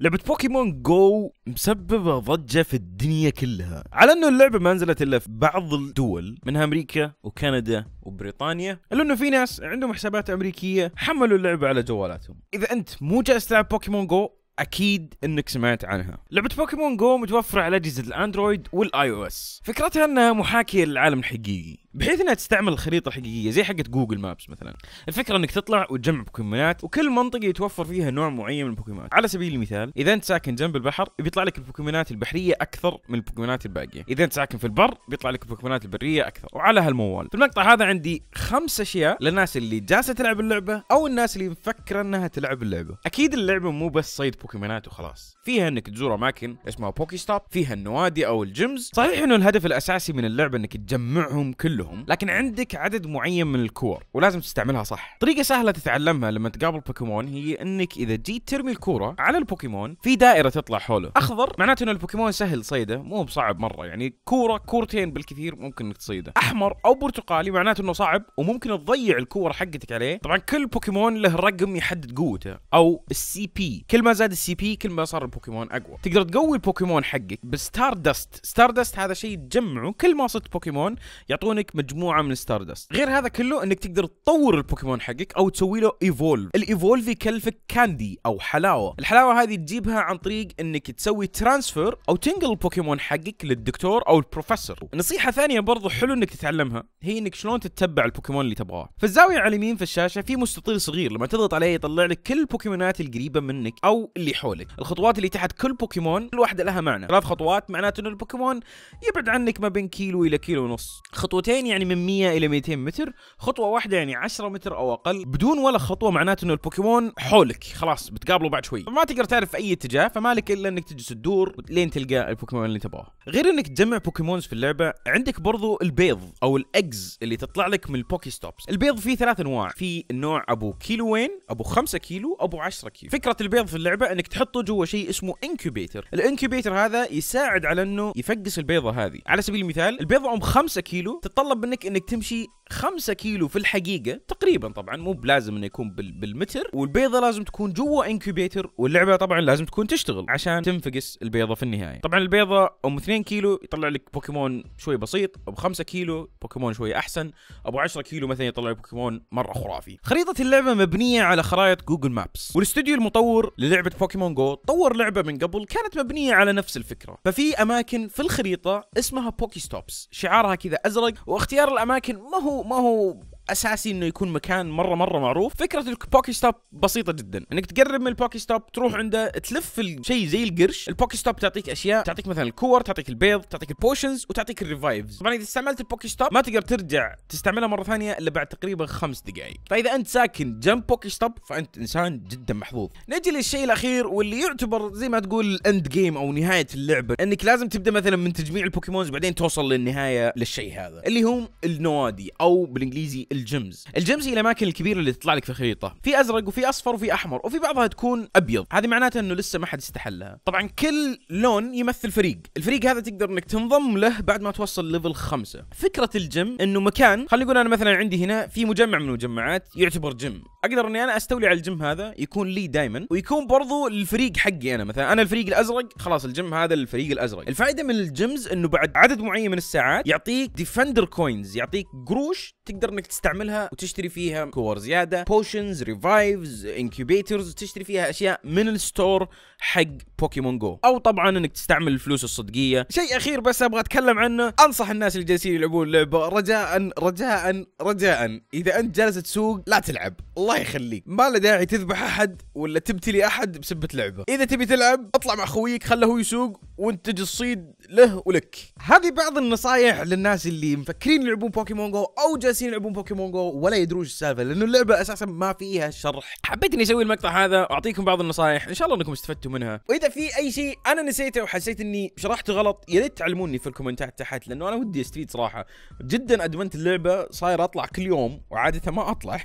لعبة بوكيمون جو مسببة ضجة في الدنيا كلها على انه اللعبة ما نزلت الا في بعض الدول منها امريكا وكندا وبريطانيا الا انه في ناس عندهم حسابات امريكية حملوا اللعبة على جوالاتهم اذا انت مو جالس تلعب بوكيمون جو اكيد انك سمعت عنها. لعبه بوكيمون جو متوفره على اجهزه الاندرويد والاي او اس. فكرتها انها محاكيه للعالم الحقيقي، بحيث انها تستعمل الخريطه الحقيقيه زي حقت جوجل مابس مثلا الفكره انك تطلع وتجمع بوكيمونات وكل منطقه يتوفر فيها نوع معين من البوكيمونات على سبيل المثال اذا انت ساكن جنب البحر بيطلع لك البوكيمونات البحريه اكثر من البوكيمونات الباقيه اذا انت ساكن في البر بيطلع لك البوكيمونات البريه اكثر وعلى هالموال في المقطع هذا عندي خمس اشياء للناس اللي جالسه تلعب اللعبه او الناس اللي مفكره انها تلعب اللعبه اكيد اللعبه مو بس صيد بوكيمونات وخلاص فيها انك تزور اماكن اسمها بوكي ستوب فيها النوادي او الجيمز صحيح انه الهدف الاساسي من اللعبه انك تجمعهم كلهم كلهم لكن عندك عدد معين من الكور ولازم تستعملها صح طريقه سهله تتعلمها لما تقابل بوكيمون هي انك اذا جيت ترمي الكوره على البوكيمون في دائره تطلع حوله اخضر معناته ان البوكيمون سهل صيده مو بصعب مره يعني كوره كورتين بالكثير ممكن انك تصيده احمر او برتقالي معناته انه صعب وممكن تضيع الكوره حقتك عليه طبعا كل بوكيمون له رقم يحدد قوته او السي بي كل ما زاد السي بي كل ما صار البوكيمون اقوى تقدر تقوي البوكيمون حقك بستار دست ستار دست هذا شيء تجمعه كل ما صدت بوكيمون يعطونك مجموعه من ستاردست غير هذا كله انك تقدر تطور البوكيمون حقك او تسوي له ايفولف الايفولف يكلفك كاندي او حلاوه الحلاوه هذه تجيبها عن طريق انك تسوي ترانسفير او تنقل البوكيمون حقك للدكتور او البروفيسور نصيحه ثانيه برضو حلو انك تتعلمها هي انك شلون تتبع البوكيمون اللي تبغاه فالزاويه على اليمين في الشاشه في مستطيل صغير لما تضغط عليه يطلع لك كل البوكيمونات القريبه منك او اللي حولك الخطوات اللي تحت كل بوكيمون كل واحده لها معنى ثلاث خطوات معناته ان البوكيمون يبعد عنك ما بين كيلو الى كيلو ونص خطوتين حوالين يعني من 100 الى 200 متر خطوه واحده يعني 10 متر او اقل بدون ولا خطوه معناته انه البوكيمون حولك خلاص بتقابله بعد شوي ما تقدر تعرف اي اتجاه فما لك الا انك تجلس تدور لين تلقى البوكيمون اللي تبغاه غير انك تجمع بوكيمونز في اللعبه عندك برضو البيض او الاجز اللي تطلع لك من البوكي ستوبس البيض فيه ثلاث انواع في النوع ابو كيلوين ابو 5 كيلو ابو 10 كيلو فكره البيض في اللعبه انك تحطه جوا شيء اسمه انكوبيتر الانكوبيتر هذا يساعد على انه يفقس البيضه هذه على سبيل المثال البيضه ام 5 كيلو تطلع يتطلب منك انك تمشي خمسة كيلو في الحقيقة تقريبا طبعا مو بلازم انه يكون بالمتر والبيضة لازم تكون جوا انكوبيتر واللعبة طبعا لازم تكون تشتغل عشان تنفقس البيضة في النهاية طبعا البيضة ام 2 كيلو يطلع لك بوكيمون شوي بسيط ابو 5 كيلو بوكيمون شوي احسن ابو 10 كيلو مثلا يطلع لك بوكيمون مرة خرافي خريطة اللعبة مبنية على خرائط جوجل مابس والاستوديو المطور للعبة بوكيمون جو طور لعبة من قبل كانت مبنية على نفس الفكرة ففي اماكن في الخريطة اسمها بوكي ستوبس شعارها كذا ازرق واختيار الاماكن ما هو mahu اساسي انه يكون مكان مره مره معروف فكره البوكي ستوب بسيطه جدا انك تقرب من البوكي ستوب تروح عنده تلف الشيء زي القرش البوكي ستوب تعطيك اشياء تعطيك مثلا الكور تعطيك البيض تعطيك البوشنز وتعطيك الريفايفز طبعا اذا استعملت البوكي ستوب ما تقدر ترجع تستعملها مره ثانيه الا بعد تقريبا خمس دقائق فاذا انت ساكن جنب بوكي ستوب فانت انسان جدا محظوظ نجي للشيء الاخير واللي يعتبر زي ما تقول الاند جيم او نهايه اللعبه انك لازم تبدا مثلا من تجميع البوكيمونز بعدين توصل للنهايه للشيء هذا اللي هم النوادي او بالانجليزي الجيمز الجيمز هي الاماكن الكبيره اللي تطلع لك في الخريطه في ازرق وفي اصفر وفي احمر وفي بعضها تكون ابيض هذه معناته انه لسه ما حد استحلها طبعا كل لون يمثل فريق الفريق هذا تقدر انك تنضم له بعد ما توصل ليفل خمسة فكره الجيم انه مكان خلينا نقول انا مثلا عندي هنا في مجمع من المجمعات يعتبر جيم اقدر اني انا استولي على الجيم هذا يكون لي دائما ويكون برضو الفريق حقي انا مثلا انا الفريق الازرق خلاص الجيم هذا الفريق الازرق الفائده من الجيمز انه بعد عدد معين من الساعات يعطيك ديفندر كوينز يعطيك قروش تقدر انك تست تستعملها وتشتري فيها كور زياده بوشنز ريفايفز انكيبيترز تشتري فيها اشياء من الستور حق بوكيمون جو او طبعا انك تستعمل الفلوس الصدقيه شيء اخير بس ابغى اتكلم عنه انصح الناس اللي جالسين يلعبون اللعبه رجاء رجاء رجاء اذا انت جالس تسوق لا تلعب الله يخليك ما له داعي تذبح احد ولا تبتلي احد بسبه لعبه اذا تبي تلعب اطلع مع خويك خله هو يسوق وانتج الصيد له ولك هذه بعض النصائح للناس اللي مفكرين يلعبون بوكيمون جو او جالسين يلعبون بوكيمون جو ولا يدرون ايش السالفه لانه اللعبه اساسا ما فيها شرح حبيت اني اسوي المقطع هذا واعطيكم بعض النصائح ان شاء الله انكم استفدتوا منها واذا في اي شيء انا نسيته وحسيت اني شرحته غلط يا ريت تعلموني في الكومنتات تحت لانه انا ودي استفيد صراحه جدا ادمنت اللعبه صاير اطلع كل يوم وعاده ما اطلع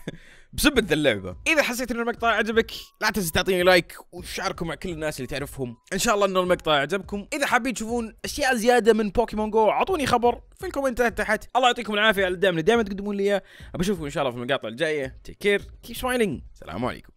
بسبة ذا اللعبة اذا حسيت ان المقطع عجبك لا تنسى تعطيني لايك وتشاركه مع كل الناس اللي تعرفهم ان شاء الله ان المقطع عجبكم اذا حابين تشوفون اشياء زيادة من بوكيمون جو اعطوني خبر في الكومنتات تحت الله يعطيكم العافية على الدعم اللي دايما تقدمون لي اياه ان شاء الله في المقاطع الجاية تيكير كير كيب سمايلينج سلام عليكم